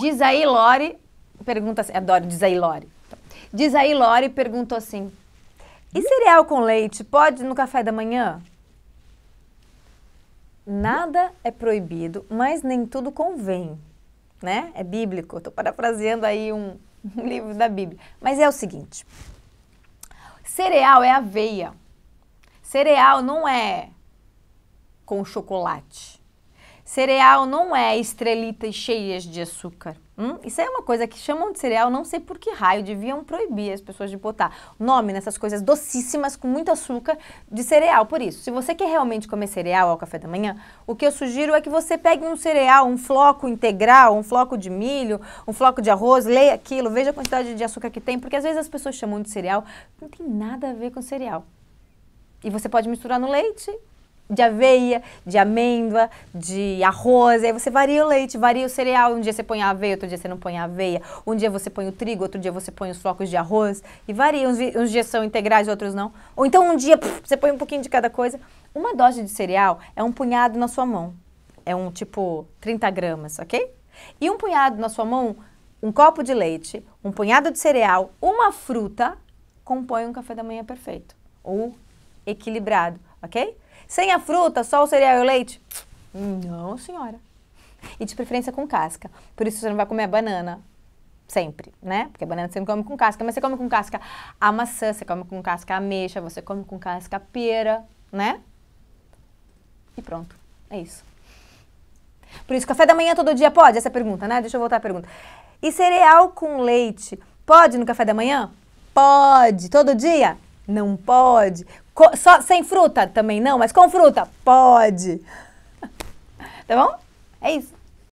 Diz aí, Lore, pergunta assim, adoro diz aí, Lore. Diz aí, Lore perguntou assim, e cereal com leite pode no café da manhã? Nada é proibido, mas nem tudo convém, né? É bíblico, estou parafraseando aí um, um livro da Bíblia. Mas é o seguinte, cereal é aveia. Cereal não é com chocolate. Cereal não é estrelitas cheias de açúcar. Hum? Isso é uma coisa que chamam de cereal, não sei por que raio, deviam proibir as pessoas de botar nome nessas coisas docíssimas com muito açúcar de cereal. Por isso, se você quer realmente comer cereal ao café da manhã, o que eu sugiro é que você pegue um cereal, um floco integral, um floco de milho, um floco de arroz, leia aquilo, veja a quantidade de açúcar que tem, porque às vezes as pessoas chamam de cereal, não tem nada a ver com cereal. E você pode misturar no leite, de aveia, de amêndoa, de arroz. Aí você varia o leite, varia o cereal. Um dia você põe a aveia, outro dia você não põe a aveia. Um dia você põe o trigo, outro dia você põe os flocos de arroz. E varia. Uns, uns dias são integrais, outros não. Ou então um dia puf, você põe um pouquinho de cada coisa. Uma dose de cereal é um punhado na sua mão. É um tipo 30 gramas, ok? E um punhado na sua mão, um copo de leite, um punhado de cereal, uma fruta compõe um café da manhã perfeito ou equilibrado ok? Sem a fruta, só o cereal e o leite? Não, senhora. E de preferência com casca. Por isso você não vai comer a banana sempre, né? Porque a banana você não come com casca, mas você come com casca a maçã, você come com casca a ameixa, você come com casca a pera, né? E pronto. É isso. Por isso, café da manhã todo dia pode? Essa é a pergunta, né? Deixa eu voltar à pergunta. E cereal com leite pode no café da manhã? Pode. Todo dia? Não pode. Co só sem fruta também não, mas com fruta pode. tá bom? É isso.